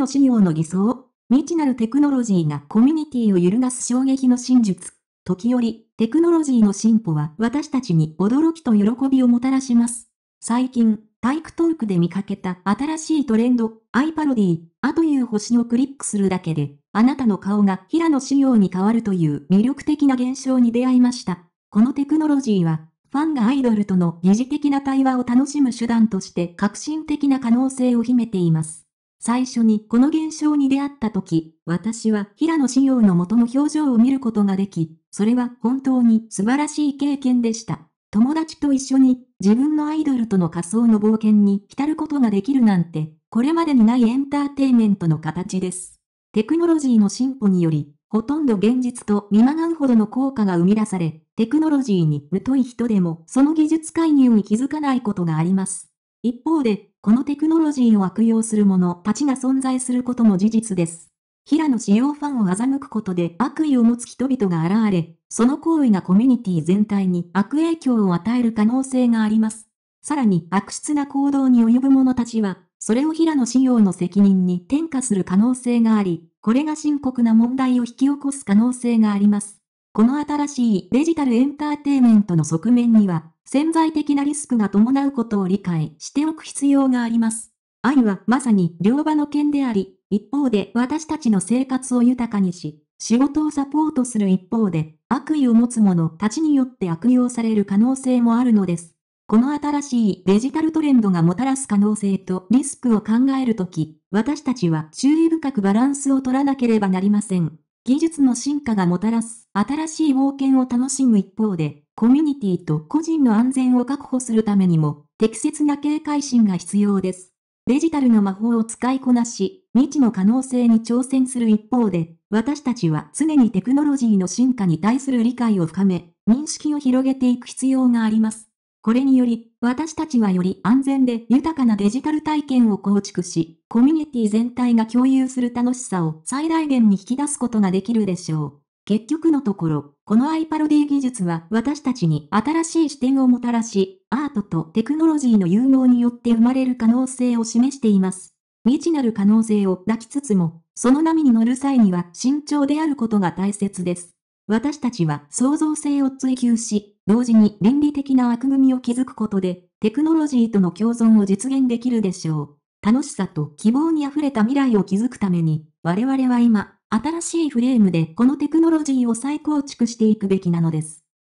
の仕様の偽装、未知なるテクノロジーがコミュニティを揺るがす衝撃の真実。時折、テクノロジーの進歩は私たちに驚きと喜びをもたらします。最近、体育トークで見かけた新しいトレンド、アイパロディ、あという星をクリックするだけで、あなたの顔が平野仕様に変わるという魅力的な現象に出会いました。このテクノロジーは、ファンがアイドルとの疑似的な対話を楽しむ手段として革新的な可能性を秘めています。最初にこの現象に出会った時、私は平野紫耀の元の表情を見ることができ、それは本当に素晴らしい経験でした。友達と一緒に自分のアイドルとの仮想の冒険に浸ることができるなんて、これまでにないエンターテイメントの形です。テクノロジーの進歩により、ほとんど現実と見まがうほどの効果が生み出され、テクノロジーに疎い人でもその技術介入に気づかないことがあります。一方で、このテクノロジーを悪用する者たちが存在することも事実です。平野紫耀ファンを欺くことで悪意を持つ人々が現れ、その行為がコミュニティ全体に悪影響を与える可能性があります。さらに悪質な行動に及ぶ者たちは、それを平野紫耀の責任に転嫁する可能性があり、これが深刻な問題を引き起こす可能性があります。この新しいデジタルエンターテイメントの側面には、潜在的なリスクが伴うことを理解しておく必要があります。愛はまさに両場の剣であり、一方で私たちの生活を豊かにし、仕事をサポートする一方で、悪意を持つ者たちによって悪用される可能性もあるのです。この新しいデジタルトレンドがもたらす可能性とリスクを考えるとき、私たちは注意深くバランスを取らなければなりません。技術の進化がもたらす新しい冒険を楽しむ一方で、コミュニティと個人の安全を確保するためにも、適切な警戒心が必要です。デジタルの魔法を使いこなし、未知の可能性に挑戦する一方で、私たちは常にテクノロジーの進化に対する理解を深め、認識を広げていく必要があります。これにより、私たちはより安全で豊かなデジタル体験を構築し、コミュニティ全体が共有する楽しさを最大限に引き出すことができるでしょう。結局のところ、この iParody 技術は私たちに新しい視点をもたらし、アートとテクノロジーの融合によって生まれる可能性を示しています。未知なる可能性を抱きつつも、その波に乗る際には慎重であることが大切です。私たちは創造性を追求し、同時に倫理的な枠組みを築くことで、テクノロジーとの共存を実現できるでしょう。楽しさと希望に溢れた未来を築くために、我々は今、新しいフレームでこのテクノロジーを再構築していくべきなのです。